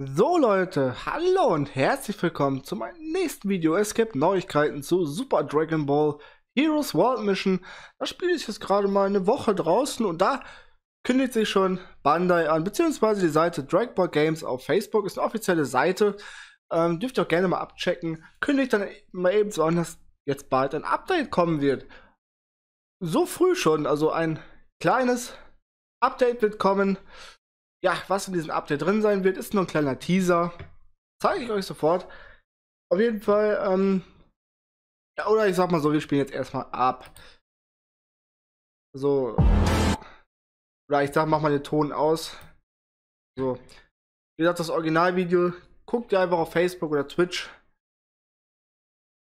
So Leute, hallo und herzlich willkommen zu meinem nächsten Video. Es gibt Neuigkeiten zu Super Dragon Ball Heroes World Mission. Da spiele ich jetzt gerade mal eine Woche draußen und da kündigt sich schon Bandai an, beziehungsweise die Seite Dragon Ball Games auf Facebook ist eine offizielle Seite. Ähm, dürft ihr auch gerne mal abchecken. Kündigt dann mal eben so an, dass jetzt bald ein Update kommen wird. So früh schon, also ein kleines Update wird kommen ja, was in diesem Update drin sein wird, ist nur ein kleiner Teaser. Zeige ich euch sofort. Auf jeden Fall, ähm, ja, oder ich sag mal so, wir spielen jetzt erstmal ab. So. Oder ich sag, mach mal den Ton aus. So. Wie gesagt, das Originalvideo guckt ihr einfach auf Facebook oder Twitch.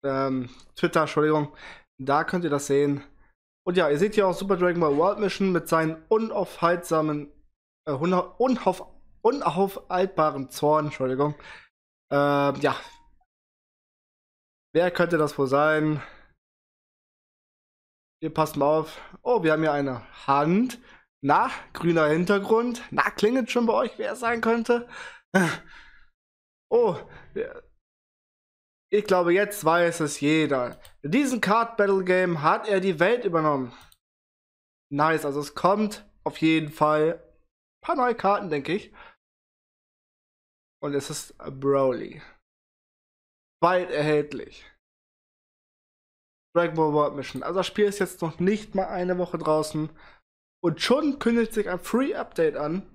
Ähm, Twitter, Entschuldigung. Da könnt ihr das sehen. Und ja, ihr seht hier auch Super Dragon Ball World Mission mit seinen unaufhaltsamen äh, unauf, unaufhaltbaren Zorn, Entschuldigung. Ähm, ja. Wer könnte das wohl sein? Wir passen auf. Oh, wir haben hier eine Hand. Na, grüner Hintergrund. Na, klingelt schon bei euch, wer es sein könnte. Oh, ich glaube, jetzt weiß es jeder. In diesem Card Battle Game hat er die Welt übernommen. Nice, also es kommt auf jeden Fall paar neue Karten, denke ich. Und es ist Broly. Weit erhältlich. Dragon Ball World Mission. Also das Spiel ist jetzt noch nicht mal eine Woche draußen. Und schon kündigt sich ein Free Update an.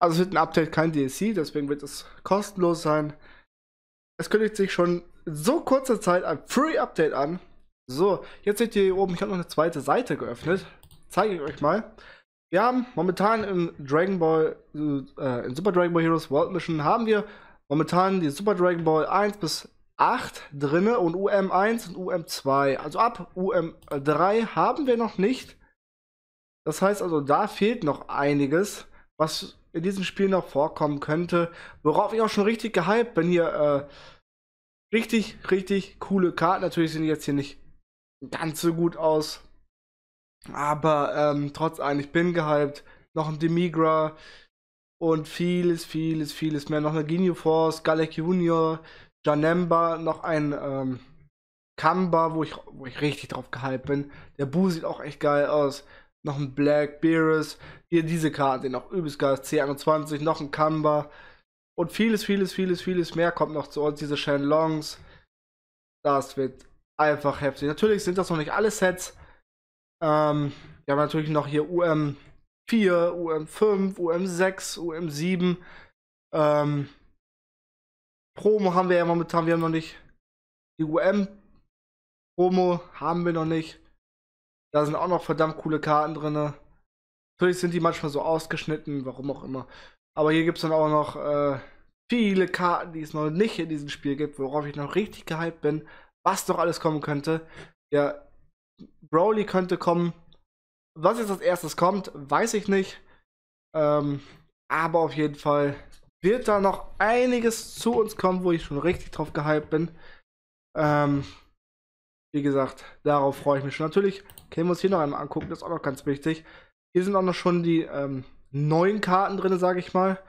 Also es wird ein Update kein DLC, deswegen wird es kostenlos sein. Es kündigt sich schon so kurze Zeit ein Free Update an. So, jetzt seht ihr hier oben, ich habe noch eine zweite Seite geöffnet. Zeige ich euch mal ja, momentan in Dragon Ball, äh, in Super Dragon Ball Heroes World Mission haben wir momentan die Super Dragon Ball 1 bis 8 drinne und UM1 und UM2. Also ab UM3 haben wir noch nicht. Das heißt also, da fehlt noch einiges, was in diesem Spiel noch vorkommen könnte. Worauf ich auch schon richtig gehypt bin hier. Äh, richtig, richtig coole Karten. Natürlich sehen die jetzt hier nicht ganz so gut aus aber ähm, trotz allem, ich bin gehypt. Noch ein Demigra und vieles, vieles, vieles mehr. Noch eine Ginyu Force, Galek Junior, Janemba, noch ein ähm, Kamba, wo ich, wo ich richtig drauf gehypt bin. Der Bu sieht auch echt geil aus. Noch ein Black Beerus. Hier diese Karte, noch übelst geil C21, noch ein Kamba. Und vieles, vieles, vieles, vieles mehr kommt noch zu uns. Diese Shenlongs. Das wird einfach heftig. Natürlich sind das noch nicht alle Sets. Ähm, wir haben natürlich noch hier UM4, UM5, UM6, UM7. Ähm, Promo haben wir ja momentan, wir haben noch nicht. Die UM-Promo haben wir noch nicht. Da sind auch noch verdammt coole Karten drin. Natürlich sind die manchmal so ausgeschnitten, warum auch immer. Aber hier gibt es dann auch noch äh, viele Karten, die es noch nicht in diesem Spiel gibt, worauf ich noch richtig gehypt bin, was noch alles kommen könnte. Ja, Broly könnte kommen. Was jetzt als erstes kommt, weiß ich nicht. Ähm, aber auf jeden Fall wird da noch einiges zu uns kommen, wo ich schon richtig drauf gehypt bin. Ähm, wie gesagt, darauf freue ich mich schon. Natürlich können wir uns hier noch einmal angucken, das ist auch noch ganz wichtig. Hier sind auch noch schon die ähm, neuen Karten drin, sage ich mal.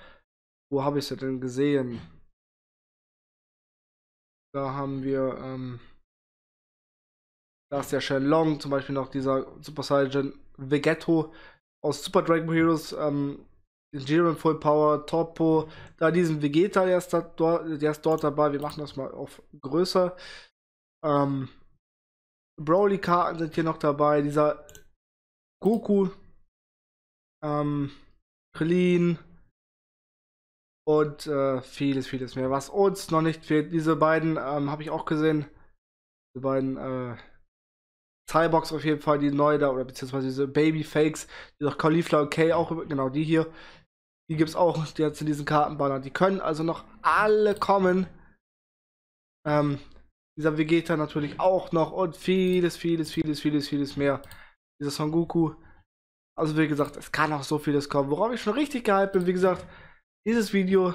Wo habe ich sie denn gesehen? Da haben wir ähm, da ist der Shen Long, zum Beispiel noch dieser Super Saiyan Vegetto aus Super Dragon Ball Heroes, ähm, Jiren Full Power, Torpo, da diesen Vegeta, der ist, dort, der ist dort dabei. Wir machen das mal auf größer. Ähm, Broly-Karten sind hier noch dabei. Dieser Goku, ähm, Krillin und äh, vieles, vieles mehr. Was uns noch nicht fehlt, diese beiden ähm, habe ich auch gesehen. Die beiden äh, Cybox auf jeden Fall, die neu da, oder beziehungsweise diese Baby-Fakes, die doch Cauliflower K auch, genau die hier, die gibt es auch jetzt in diesen Kartenbannern. Die können also noch alle kommen. Ähm, dieser Vegeta natürlich auch noch und vieles, vieles, vieles, vieles, vieles mehr. Dieser Son Goku. Also wie gesagt, es kann auch so vieles kommen. Worauf ich schon richtig gehypt bin, wie gesagt, dieses Video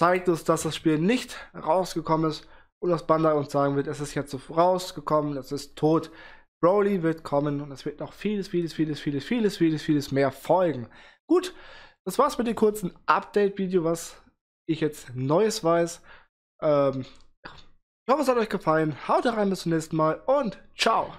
zeigt uns, dass das Spiel nicht rausgekommen ist und dass Bandai uns sagen wird, es ist jetzt so rausgekommen, es ist tot. Broly wird kommen und es wird noch vieles, vieles, vieles, vieles, vieles, vieles, vieles mehr folgen. Gut, das war's mit dem kurzen Update-Video, was ich jetzt Neues weiß. Ähm, ich hoffe, es hat euch gefallen. Haut rein, bis zum nächsten Mal und ciao!